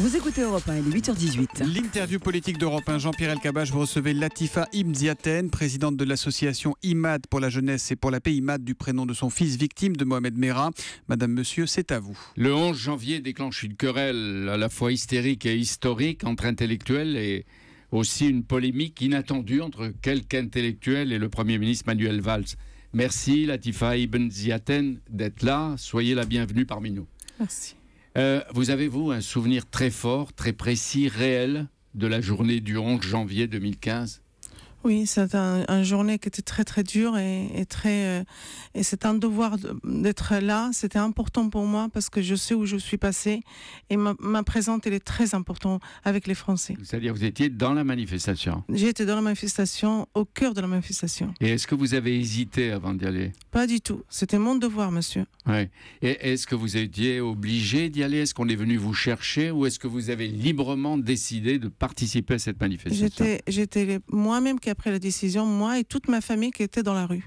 Vous écoutez Europe 1, il est 8h18. L'interview politique d'Europe 1, Jean-Pierre Elkabach, vous recevez Latifa Imziaten, présidente de l'association IMAD pour la jeunesse et pour la paix, IMAD du prénom de son fils, victime de Mohamed Merah. Madame, monsieur, c'est à vous. Le 11 janvier déclenche une querelle à la fois hystérique et historique entre intellectuels et aussi une polémique inattendue entre quelques intellectuels et le Premier ministre Manuel Valls. Merci Latifa Ibn Ziaten d'être là. Soyez la bienvenue parmi nous. Merci. Euh, vous avez, vous, un souvenir très fort, très précis, réel de la journée du 11 janvier 2015 oui, c'est un, une journée qui était très très dure et, très euh, et c'est un devoir d'être là. C'était important pour moi parce que je sais où je suis passée et ma, présence elle est très importante avec les Français. C'est-à-dire vous étiez dans la manifestation. J'ai été dans la manifestation, au cœur de la manifestation. Et est-ce que vous avez hésité avant d'y aller Pas du tout. C'était mon devoir, monsieur. Oui. Et est-ce que vous étiez obligé d'y aller Est-ce qu'on est venu vous chercher ou est-ce que vous avez librement décidé de participer à cette manifestation J'étais moi-même après la décision, moi et toute ma famille qui était dans la rue.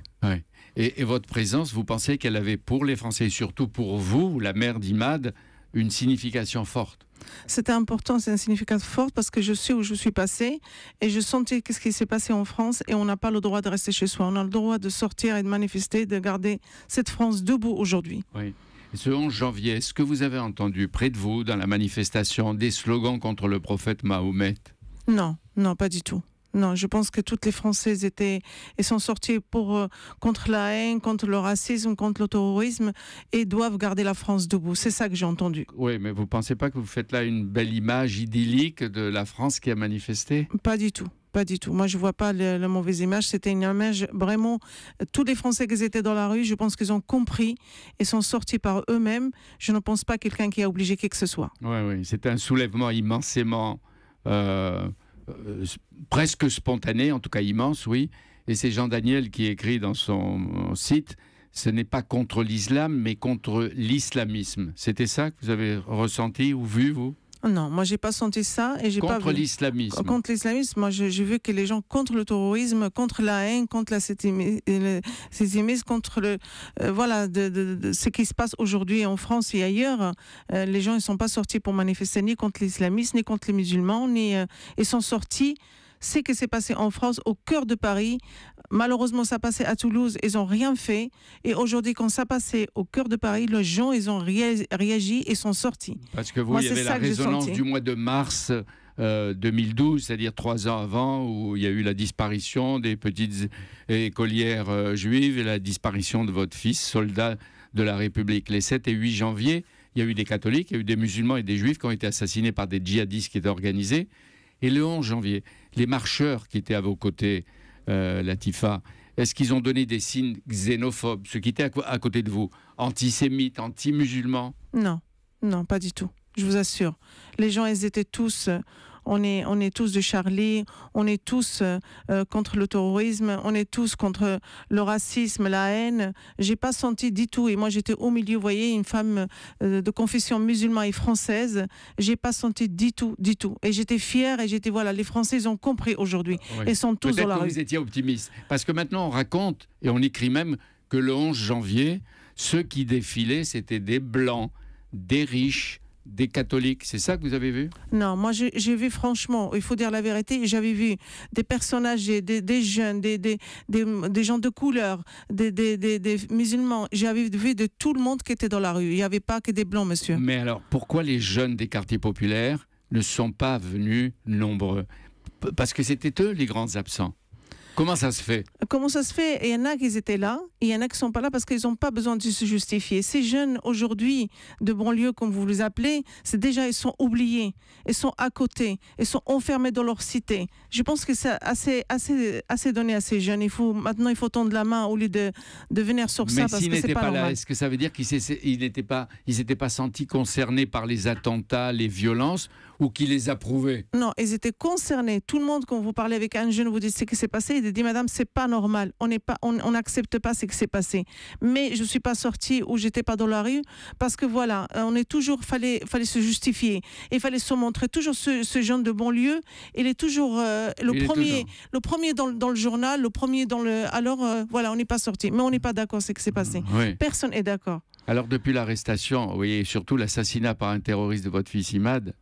Et, votre présence, vous pensez qu'elle avait pour les Français et surtout pour vous, la mère d'Imad, une signification forte C'était important, c'est une signification forte parce que je suis où je suis passée et je sentais ce qui s'est passé en France et on n'a pas le droit de rester chez soi. On a le droit de sortir et de manifester, de garder cette France debout aujourd'hui. Oui. ce 11 janvier, est-ce que vous avez entendu près de vous, dans la manifestation, des slogans contre le prophète Mahomet Non, non, pas du tout. Non, je pense que toutes les Françaises étaient et sont sorties pour euh, contre la haine, contre le racisme, contre le terrorisme et doivent garder la France debout. C'est ça que j'ai entendu. Oui, mais vous pensez pas que vous faites là une belle image idyllique de la France qui a manifesté Pas du tout pas du tout. Moi, je vois pas la mauvaise image. C'était une image vraiment. Tous les Français qui étaient dans la rue, je pense qu'ils ont compris et sont sortis par eux-mêmes. Je ne pense pas quelqu'un qui a obligé qui que ce soit. Oui, oui. C'était un soulèvement immensément euh, euh, presque spontané, en tout cas immense, oui. Et c'est Jean Daniel qui écrit dans son site ce n'est pas contre l'islam, mais contre l'islamisme. C'était ça que vous avez ressenti ou vu, vous non, moi j'ai pas senti ça et j'ai pas contre l'islamisme. Contre l'islamisme, moi j'ai vu que les gens contre le terrorisme, contre la haine, contre la sétimisme, contre le euh, voilà de, ce qui se passe aujourd'hui en France et ailleurs, euh, les gens ils sont pas sortis pour manifester ni contre l'islamisme ni contre les musulmans, ni euh, ils sont sortis c'est que s'est passé en France, au cœur de Paris. Malheureusement, ça passait à Toulouse, ils n'ont rien fait. Et aujourd'hui, quand ça passait au cœur de Paris, les gens, ils ont réagi et sont sortis. Parce que vous, il y avait la résonance du mois de mars. 2012, euh, c'est-à-dire trois ans avant, où il y a eu la disparition des petites écolières euh, juives et la disparition de votre fils, soldat de la République. Les 7 et 8 janvier, il y a eu des catholiques, il y a eu des musulmans et des juifs qui ont été assassinés par des djihadistes qui étaient organisés. Et le 11 janvier, les marcheurs qui étaient à vos côtés, euh, Latifa, est-ce qu'ils ont donné des signes xénophobes, ceux qui étaient à, à côté de vous, antisémites, anti-musulmans Non, non, pas du tout, je vous assure. Les gens, ils étaient tous on est, on est tous de Charlie, on est tous euh, euh, contre le terrorisme, on est tous contre le racisme, la haine. J'ai pas senti du tout. Et moi, j'étais au milieu, vous voyez, une femme euh, de confession musulmane et française. J'ai pas senti du tout, du tout. Et j'étais fière et j'étais, voilà, les Français ont compris aujourd'hui et ah, sont tous dans la que Vous étiez optimiste. Parce que maintenant, on raconte et on écrit même que le 11 janvier, ceux qui défilaient, c'était des blancs, des riches, des catholiques. C'est ça que vous avez vu Non, moi j'ai vu franchement, il faut dire la vérité, j'avais vu des personnages, des, jeunes, des, gens de couleur, des, des musulmans. J'avais vu de tout le monde qui était dans la rue. Il n'y avait pas que des blancs, monsieur. Mais alors, pourquoi les jeunes des quartiers populaires ne sont pas venus nombreux Parce que c'était eux les grands absents. Comment ça se fait Comment ça se fait Il y en a qui étaient là, il y en a qui ne sont pas là parce qu'ils n'ont pas besoin de se justifier. Ces jeunes aujourd'hui de banlieue, comme vous les appelez, c'est déjà, ils sont oubliés, ils sont à côté, ils sont enfermés dans leur cité. Je pense que c'est assez, assez, assez donné à ces jeunes. Il faut, maintenant, il faut tendre la main au lieu de, venir sur ça parce que c'est pas, là, Est-ce que ça veut dire qu'ils n'étaient pas, ils n'étaient pas sentis concernés par les attentats, les violences ou qu'ils les approuvaient Non, ils étaient concernés. Tout le monde, quand vous parlez avec un jeune, vous dites ce qui s'est passé, dit dire, Madame, c'est pas normal. On n'accepte pas, on, pas ce qui s'est passé. Mais je suis pas sortie ou j'étais pas dans la rue parce que voilà, euh, on est toujours, fallait, fallait se justifier il fallait se montrer. Toujours ce, genre de banlieue, il est toujours euh, le premier, le premier dans, le journal, le premier dans le. Alors euh, voilà, on n'est pas sorti. Mais on n'est pas d'accord ce qui s'est passé. Personne est d'accord. Alors depuis l'arrestation, oui, et surtout l'assassinat par un terroriste de votre fils Imad,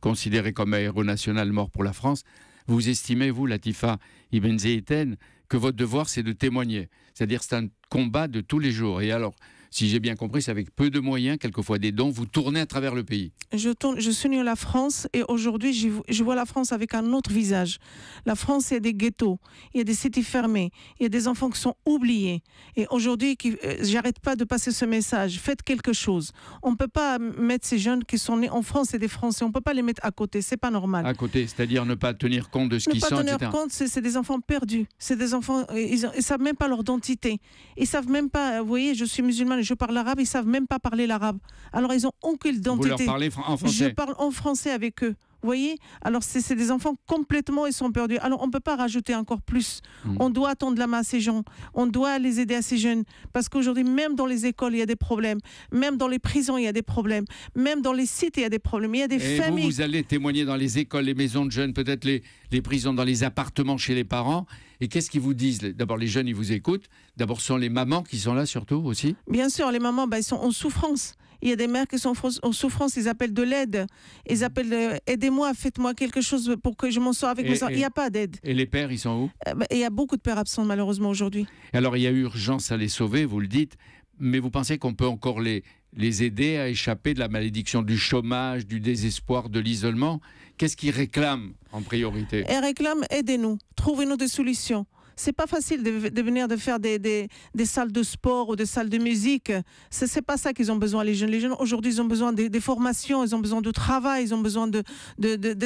considéré comme un national mort pour la France, vous estimez, vous, Latifa Ibn Zeyten, que votre devoir, c'est de témoigner. C'est-à-dire, c'est un combat de tous les jours. Et alors, si j'ai bien compris, c'est avec peu de moyens, quelquefois des dons, vous tournez à travers le pays. Je tourne, je suis la France et aujourd'hui, je, vois la France avec un autre visage. La France, il y a des ghettos, il y a des cités fermées, il y a des enfants qui sont oubliés. Et aujourd'hui, euh, j'arrête pas de passer ce message. Faites quelque chose. On ne peut pas mettre ces jeunes qui sont nés en France et des Français, on ne peut pas les mettre à côté. C'est pas normal. À côté, c'est-à-dire ne pas tenir compte de ce qu'ils sont. Ne pas tenir compte, c'est des enfants perdus. C'est des enfants, euh, ils savent même pas leur identité. Ils savent même pas, euh, vous voyez, je suis musulmane je parle l'arabe, ils savent même pas parler l'arabe. Alors ils ont aucune identité. Vous leur parlez en français Je parle en français avec eux. Vous voyez Alors, c'est des enfants complètement, ils sont perdus. Alors, on ne peut pas rajouter encore plus. Mm. On doit tendre la main à ces gens. On doit les aider à ces jeunes. Parce qu'aujourd'hui, même dans les écoles, il y a des problèmes. Même dans les prisons, il y a des problèmes. Même dans les sites, il y a des problèmes. Il y a des familles. Vous, vous, allez témoigner dans les écoles, les maisons de jeunes, peut-être les, prisons, dans les appartements chez les parents. Et qu'est-ce qu'ils vous disent D'abord, les jeunes, ils vous écoutent. D'abord, ce sont les mamans qui sont là, surtout aussi. Bien sûr, les mamans, ben, ils sont en souffrance. Il y a des mères qui sont en souffrance, ils appellent de l'aide. Ils appellent euh, aidez-moi, faites-moi quelque chose pour que je m'en sors avec mes enfants. Il n'y a pas d'aide. Et les pères, ils sont où euh, bah, Il y a beaucoup de pères absents, malheureusement, aujourd'hui. Alors, il y a urgence à les sauver, vous le dites, mais vous pensez qu'on peut encore les, les aider à échapper de la malédiction du chômage, du désespoir, de l'isolement Qu'est-ce qu'ils réclament en priorité Ils réclament aidez-nous, trouvez-nous des solutions c'est pas facile de, venir de faire des, salles de sport ou des salles de musique. Ce n'est pas ça qu'ils ont besoin les jeunes. Les jeunes aujourd'hui, ils ont besoin des, formations, ils ont besoin de travail, ils ont besoin de, de, de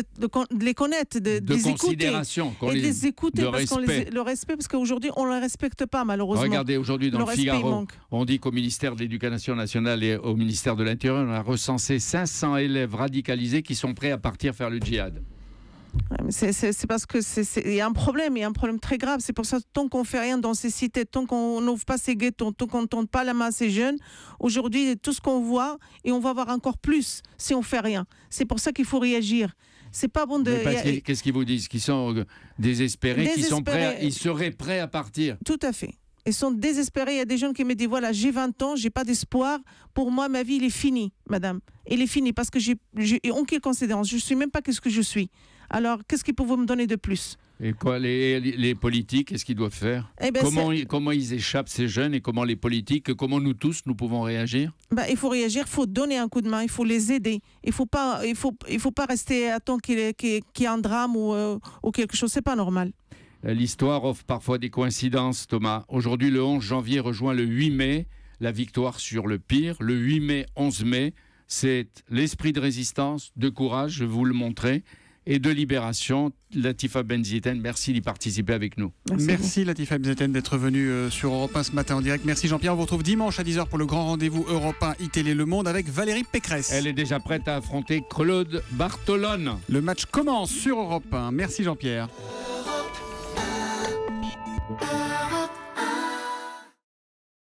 les connaître, de, les écouter et les écouter parce le respect parce qu'aujourd'hui on les respecte pas malheureusement. Regardez aujourd'hui dans le, Figaro, on dit qu'au ministère de l'Éducation nationale et au ministère de l'Intérieur, on a recensé 500 élèves radicalisés qui sont prêts à partir faire le djihad. C'est parce que il y a un problème, il y a un problème très grave. C'est pour ça que tant qu'on fait rien dans ces cités, tant qu'on n'ouvre pas ces ghettos, tant qu'on ne tente pas la main à ces jeunes, aujourd'hui, tout ce qu'on voit, et on va voir encore plus si on fait rien. C'est pour ça qu'il faut réagir. C'est pas bon de. Qu'est-ce qu'ils vous disent Qu'ils sont euh, désespérés, qui sont prêts, ils seraient prêts à partir. Tout à fait. Ils sont désespérés. Il y a des gens qui me disent voilà, j'ai 20 ans, j'ai pas d'espoir. Pour moi, ma vie, il est finie, madame. Elle est finie parce que j'ai aucune considérance. Je ne suis même pas qu'est-ce que je suis. Alors, qu'est-ce qu'ils peuvent me donner de plus et quoi, les, politiques, qu'est-ce qu'ils doivent faire eh ben, comment, comment ils échappent ces jeunes et comment les politiques, comment nous tous, nous pouvons réagir ben, Il faut réagir, il faut donner un coup de main, il faut les aider. Il ne faut, pas, il faut, il faut pas rester à temps qu'il y, en ait un drame ou, euh, ou quelque chose, c'est pas normal. Euh, l'histoire offre parfois des coïncidences, Thomas. Aujourd'hui, le 11 janvier rejoint le 8 mai, la victoire sur le pire. Le 8 mai, 11 mai, c'est l'esprit de résistance, de courage, je vous le montrer et de Libération. Latifa Benziten, merci d'y participer avec nous. Merci, Latifa Benziten d'être venue euh, sur Europe 1 ce matin en direct. Merci Jean-Pierre. On vous retrouve dimanche à 10h pour le grand rendez-vous Europe 1 ITL Le Monde avec Valérie Pécresse. Elle est déjà prête à affronter Claude Bartolone. Le match commence sur Europe 1. Merci Jean-Pierre.